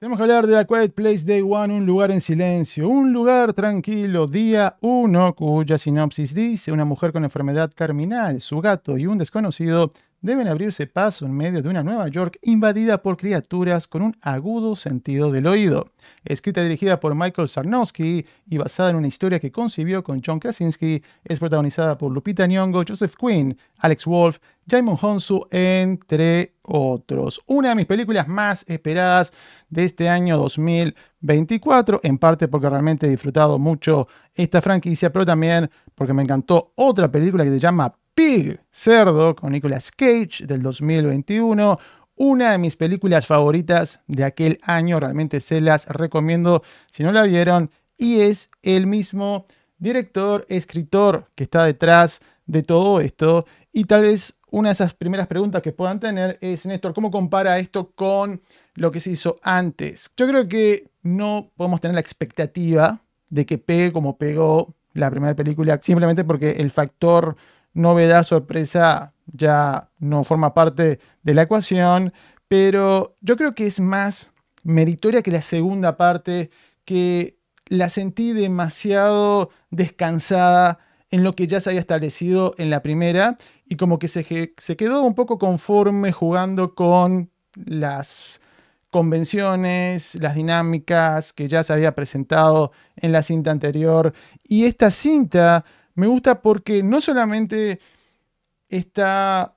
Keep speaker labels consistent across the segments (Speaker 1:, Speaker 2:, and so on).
Speaker 1: Tenemos que hablar de A Quiet Place Day One, un lugar en silencio, un lugar tranquilo, día uno, cuya sinopsis dice una mujer con enfermedad terminal, su gato y un desconocido deben abrirse paso en medio de una Nueva York invadida por criaturas con un agudo sentido del oído. Escrita y dirigida por Michael Sarnowski y basada en una historia que concibió con John Krasinski, es protagonizada por Lupita Nyong'o, Joseph Quinn, Alex Wolf, Jaimon Honsu, entre otros. Una de mis películas más esperadas de este año 2024, en parte porque realmente he disfrutado mucho esta franquicia, pero también porque me encantó otra película que se llama Pig, Cerdo, con Nicolas Cage del 2021. Una de mis películas favoritas de aquel año, realmente se las recomiendo si no la vieron. Y es el mismo director, escritor que está detrás de todo esto. Y tal vez una de esas primeras preguntas que puedan tener es, Néstor, ¿cómo compara esto con lo que se hizo antes? Yo creo que no podemos tener la expectativa de que pegue como pegó la primera película, simplemente porque el factor novedad, sorpresa, ya no forma parte de la ecuación, pero yo creo que es más meritoria que la segunda parte, que la sentí demasiado descansada en lo que ya se había establecido en la primera y como que se, se quedó un poco conforme jugando con las convenciones, las dinámicas que ya se había presentado en la cinta anterior. Y esta cinta me gusta porque no solamente está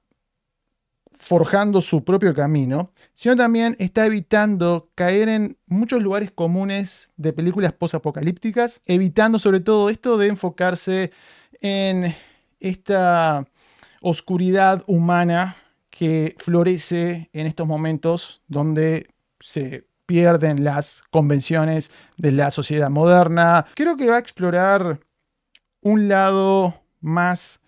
Speaker 1: forjando su propio camino, sino también está evitando caer en muchos lugares comunes de películas posapocalípticas, evitando sobre todo esto de enfocarse en esta oscuridad humana que florece en estos momentos donde se pierden las convenciones de la sociedad moderna. Creo que va a explorar un lado más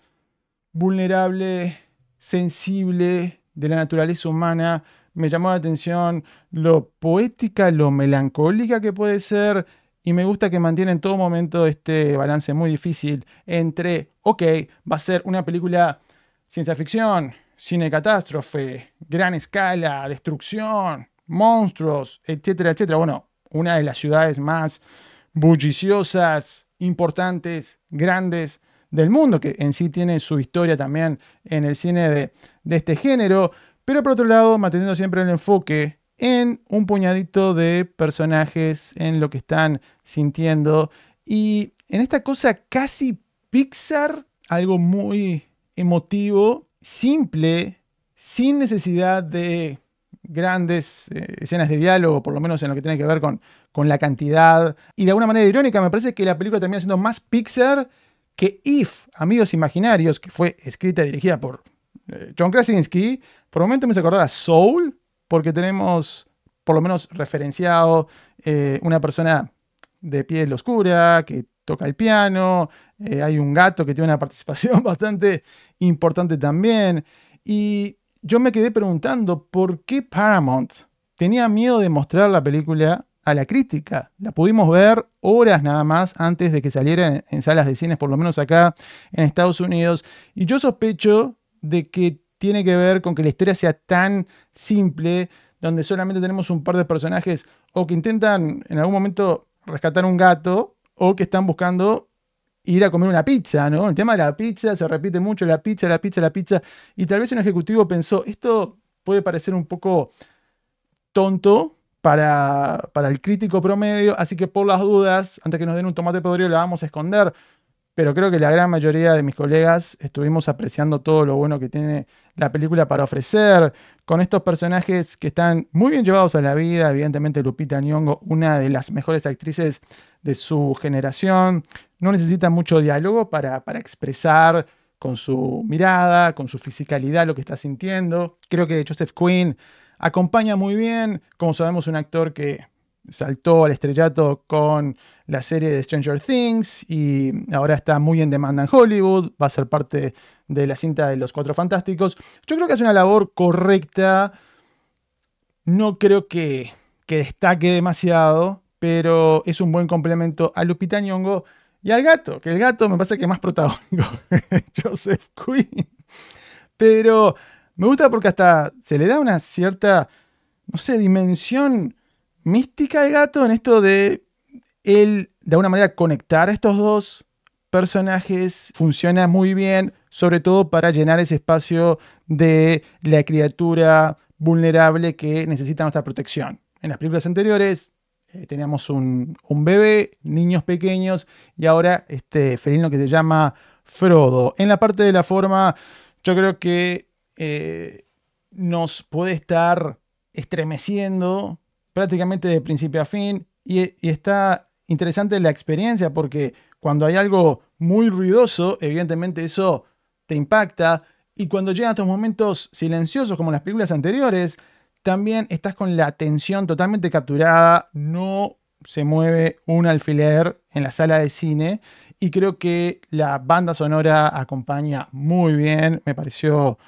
Speaker 1: vulnerable, sensible de la naturaleza humana. Me llamó la atención lo poética, lo melancólica que puede ser. Y me gusta que mantiene en todo momento este balance muy difícil entre, ok, va a ser una película ciencia ficción, cine catástrofe, gran escala, destrucción, monstruos, etcétera, etcétera. Bueno, una de las ciudades más bulliciosas importantes, grandes del mundo, que en sí tiene su historia también en el cine de, de este género, pero por otro lado manteniendo siempre el enfoque en un puñadito de personajes, en lo que están sintiendo y en esta cosa casi Pixar, algo muy emotivo, simple, sin necesidad de grandes eh, escenas de diálogo, por lo menos en lo que tiene que ver con, con la cantidad. Y de alguna manera irónica, me parece que la película termina siendo más Pixar que If, Amigos Imaginarios, que fue escrita y dirigida por eh, John Krasinski. Por un momento me se acordar Soul, porque tenemos por lo menos referenciado eh, una persona de piel oscura que toca el piano, hay un gato que tiene una participación bastante importante también. Y yo me quedé preguntando por qué Paramount tenía miedo de mostrar la película a la crítica. La pudimos ver horas nada más antes de que saliera en, salas de cines, por lo menos acá en Estados Unidos. Y yo sospecho de que tiene que ver con que la historia sea tan simple, donde solamente tenemos un par de personajes o que intentan en algún momento rescatar un gato o que están buscando ir a comer una pizza, ¿no? El tema de la pizza se repite mucho, la pizza, la pizza, la pizza. Y tal vez un ejecutivo pensó, esto puede parecer un poco tonto para, para el crítico promedio, así que por las dudas, antes que nos den un tomate podrido, lo vamos a esconder. Pero creo que la gran mayoría de mis colegas estuvimos apreciando todo lo bueno que tiene la película para ofrecer, con estos personajes que están muy bien llevados a la vida, evidentemente Lupita Nyong'o, una de las mejores actrices de su generación, no necesita mucho diálogo para, expresar con su mirada, con su fisicalidad, lo que está sintiendo. Creo que Joseph Quinn acompaña muy bien, como sabemos, un actor que saltó al estrellato con la serie de Stranger Things y ahora está muy en demanda en Hollywood, va a ser parte de la cinta de Los Cuatro Fantásticos. Yo creo que hace una labor correcta, no creo que, que destaque demasiado, pero es un buen complemento a Lupita y al gato, que el gato me parece que es más protagónico Joseph Quinn. Pero me gusta porque hasta se le da una cierta, no sé, dimensión mística al gato en esto de él, de alguna manera, conectar a estos dos personajes. Funciona muy bien, sobre todo para llenar ese espacio de la criatura vulnerable que necesita nuestra protección. En las películas anteriores eh, teníamos un, bebé, niños pequeños y ahora este felino que se llama Frodo. En la parte de la forma, yo creo que eh, nos puede estar estremeciendo prácticamente de principio a fin y, está interesante la experiencia porque cuando hay algo muy ruidoso, evidentemente eso te impacta. Y cuando llegan estos momentos silenciosos, como las películas anteriores, también estás con la atención totalmente capturada, no se mueve un alfiler en la sala de cine y creo que la banda sonora acompaña muy bien, me pareció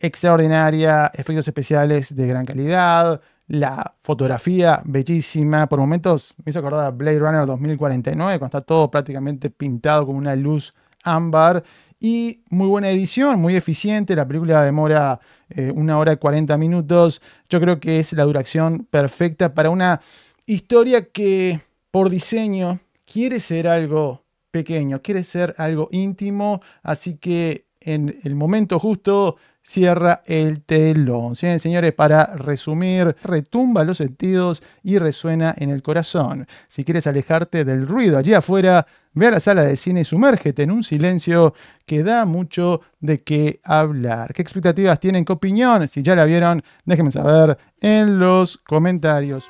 Speaker 1: extraordinaria, efectos especiales de gran calidad, la fotografía bellísima, por momentos me hizo acordar a Blade Runner 2049, cuando está todo prácticamente pintado con una luz ámbar y muy buena edición, muy eficiente. La película demora eh, una hora y 40 minutos. Yo creo que es la duración perfecta para una historia que por diseño quiere ser algo pequeño, quiere ser algo íntimo, así que en el momento justo cierra el telón. ¿Sí, señores, para resumir, retumba los sentidos y resuena en el corazón. Si quieres alejarte del ruido allí afuera, Ve a la sala de cine y sumérgete en un silencio que da mucho de qué hablar. ¿Qué expectativas tienen? ¿Qué opinión? Si ya la vieron, déjenme saber en los comentarios.